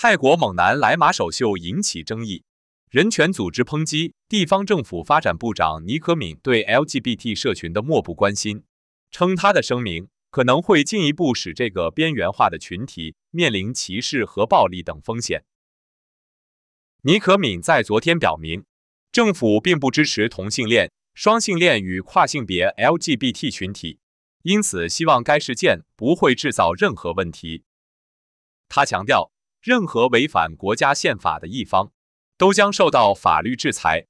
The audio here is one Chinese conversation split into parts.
泰国猛男莱马首秀引起争议，人权组织抨击地方政府发展部长尼可敏对 LGBT 社群的漠不关心，称他的声明可能会进一步使这个边缘化的群体面临歧视和暴力等风险。尼可敏在昨天表明，政府并不支持同性恋、双性恋与跨性别 LGBT 群体，因此希望该事件不会制造任何问题。他强调。任何违反国家宪法的一方都将受到法律制裁。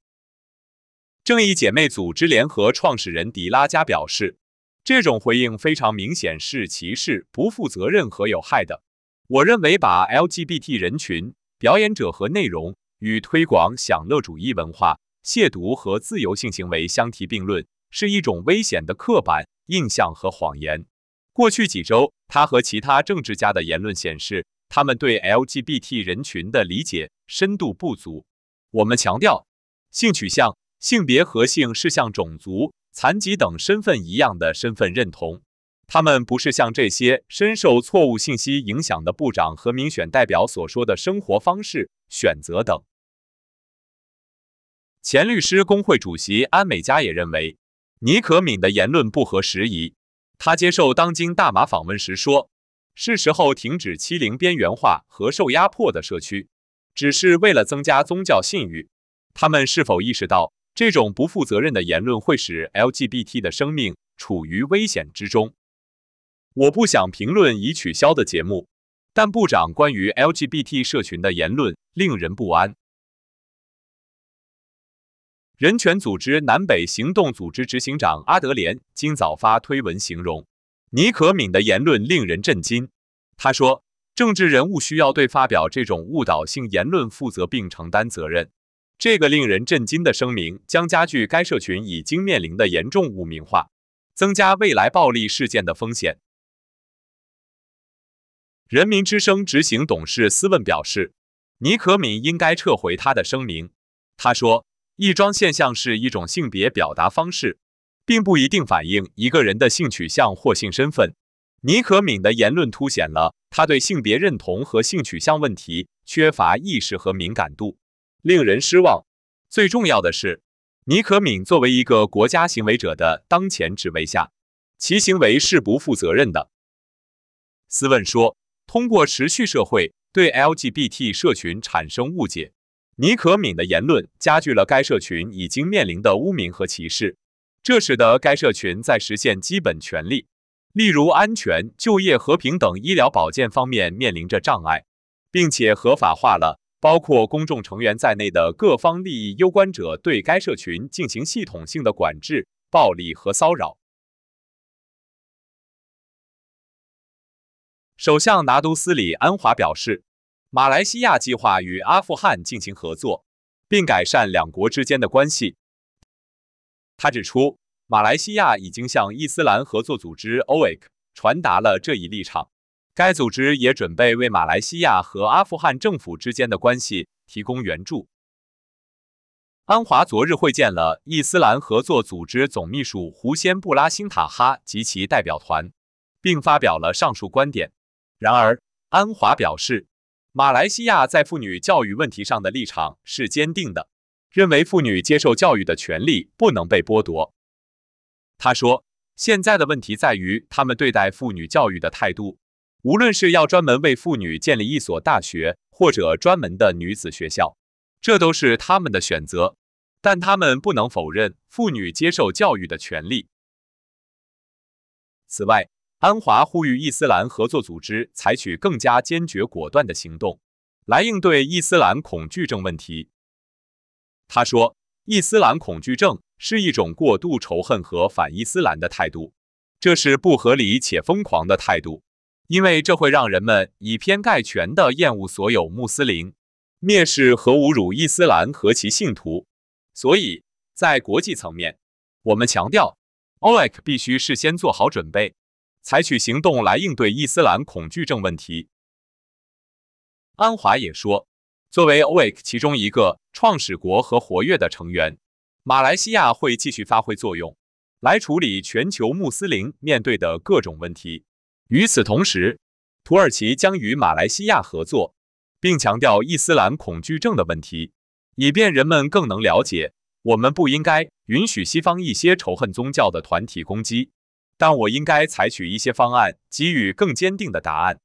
正义姐妹组织联合创始人迪拉加表示，这种回应非常明显是歧视、不负责任和有害的。我认为把 LGBT 人群、表演者和内容与推广享乐主义文化、亵渎和自由性行为相提并论，是一种危险的刻板印象和谎言。过去几周，他和其他政治家的言论显示。他们对 LGBT 人群的理解深度不足。我们强调，性取向、性别和性是像种族、残疾等身份一样的身份认同，他们不是像这些深受错误信息影响的部长和民选代表所说的生活方式选择等。前律师工会主席安美佳也认为，尼可敏的言论不合时宜。他接受《当今大马》访问时说。是时候停止欺凌边缘化和受压迫的社区，只是为了增加宗教信誉。他们是否意识到这种不负责任的言论会使 LGBT 的生命处于危险之中？我不想评论已取消的节目，但部长关于 LGBT 社群的言论令人不安。人权组织南北行动组织执行长阿德莲今早发推文形容。尼可敏的言论令人震惊。他说：“政治人物需要对发表这种误导性言论负责并承担责任。”这个令人震惊的声明将加剧该社群已经面临的严重污名化，增加未来暴力事件的风险。人民之声执行董事斯问表示：“尼可敏应该撤回他的声明。”他说：“异装现象是一种性别表达方式。”并不一定反映一个人的性取向或性身份。尼可敏的言论凸显了他对性别认同和性取向问题缺乏意识和敏感度，令人失望。最重要的是，尼可敏作为一个国家行为者的当前职位下，其行为是不负责任的。斯问说，通过持续社会对 LGBT 社群产生误解，尼可敏的言论加剧了该社群已经面临的污名和歧视。这使得该社群在实现基本权利，例如安全、就业、和平等医疗保健方面面临着障碍，并且合法化了包括公众成员在内的各方利益攸关者对该社群进行系统性的管制、暴力和骚扰。首相拿督斯里安华表示，马来西亚计划与阿富汗进行合作，并改善两国之间的关系。他指出，马来西亚已经向伊斯兰合作组织 （OIC） 传达了这一立场，该组织也准备为马来西亚和阿富汗政府之间的关系提供援助。安华昨日会见了伊斯兰合作组织总秘书胡先布拉辛塔哈及其代表团，并发表了上述观点。然而，安华表示，马来西亚在妇女教育问题上的立场是坚定的。认为妇女接受教育的权利不能被剥夺。他说：“现在的问题在于他们对待妇女教育的态度，无论是要专门为妇女建立一所大学，或者专门的女子学校，这都是他们的选择。但他们不能否认妇女接受教育的权利。”此外，安华呼吁伊斯兰合作组织采取更加坚决果断的行动，来应对伊斯兰恐惧症问题。他说，伊斯兰恐惧症是一种过度仇恨和反伊斯兰的态度，这是不合理且疯狂的态度，因为这会让人们以偏概全的厌恶所有穆斯林，蔑视和侮辱伊斯兰和其信徒。所以，在国际层面，我们强调，OIC 必须事先做好准备，采取行动来应对伊斯兰恐惧症问题。安华也说。作为 OIC 其中一个创始国和活跃的成员，马来西亚会继续发挥作用，来处理全球穆斯林面对的各种问题。与此同时，土耳其将与马来西亚合作，并强调伊斯兰恐惧症的问题，以便人们更能了解。我们不应该允许西方一些仇恨宗教的团体攻击，但我应该采取一些方案，给予更坚定的答案。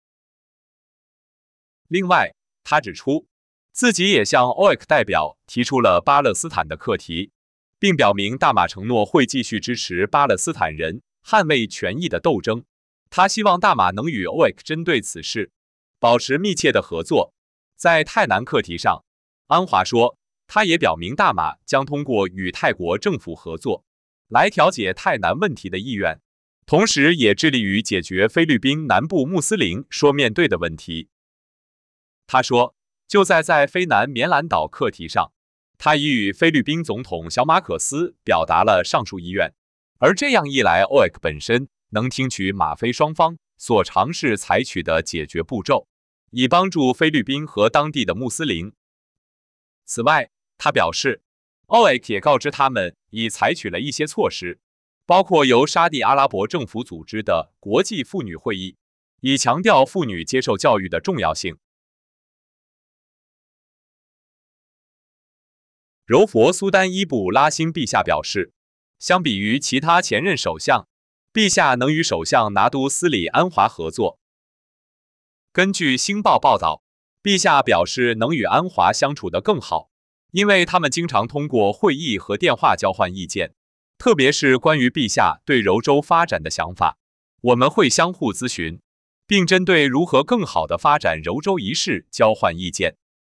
另外，他指出。自己也向 OIC 代表提出了巴勒斯坦的课题，并表明大马承诺会继续支持巴勒斯坦人捍卫权益的斗争。他希望大马能与 OIC 针对此事保持密切的合作。在泰南课题上，安华说，他也表明大马将通过与泰国政府合作来调解泰南问题的意愿，同时也致力于解决菲律宾南部穆斯林说面对的问题。他说。就在在菲南棉兰岛课题上，他已与菲律宾总统小马可斯表达了上述意愿。而这样一来，OIC 本身能听取马菲双方所尝试采取的解决步骤，以帮助菲律宾和当地的穆斯林。此外，他表示，OIC 也告知他们已采取了一些措施，包括由沙地阿拉伯政府组织的国际妇女会议，以强调妇女接受教育的重要性。柔佛苏丹伊布拉辛陛下表示，相比于其他前任首相，陛下能与首相拿督斯里安华合作。根据《星报》报道，陛下表示能与安华相处得更好，因为他们经常通过会议和电话交换意见，特别是关于陛下对柔州发展的想法，我们会相互咨询，并针对如何更好地发展柔州一事交换意见。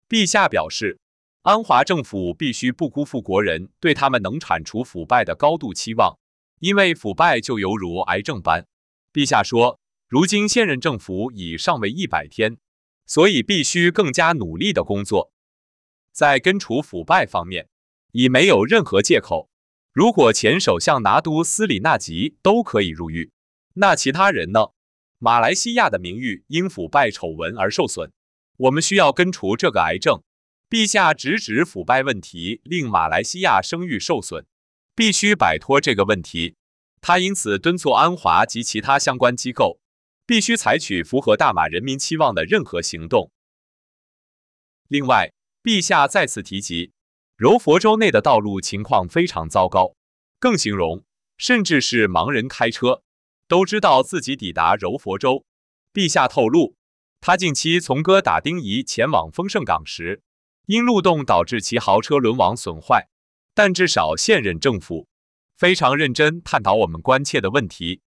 陛下表示。安华政府必须不辜负国人对他们能铲除腐败的高度期望，因为腐败就犹如癌症般。陛下说，如今现任政府已上位一百天，所以必须更加努力的工作，在根除腐败方面，已没有任何借口。如果前首相拿督斯里纳吉都可以入狱，那其他人呢？马来西亚的名誉因腐败丑闻而受损，我们需要根除这个癌症。陛下直指腐败问题令马来西亚声誉受损，必须摆脱这个问题。他因此敦促安华及其他相关机构必须采取符合大马人民期望的任何行动。另外，陛下再次提及柔佛州内的道路情况非常糟糕，更形容甚至是盲人开车都知道自己抵达柔佛州。陛下透露，他近期从哥打丁仪前往丰盛港时。因路洞导致其豪车轮网损坏，但至少现任政府非常认真探讨我们关切的问题。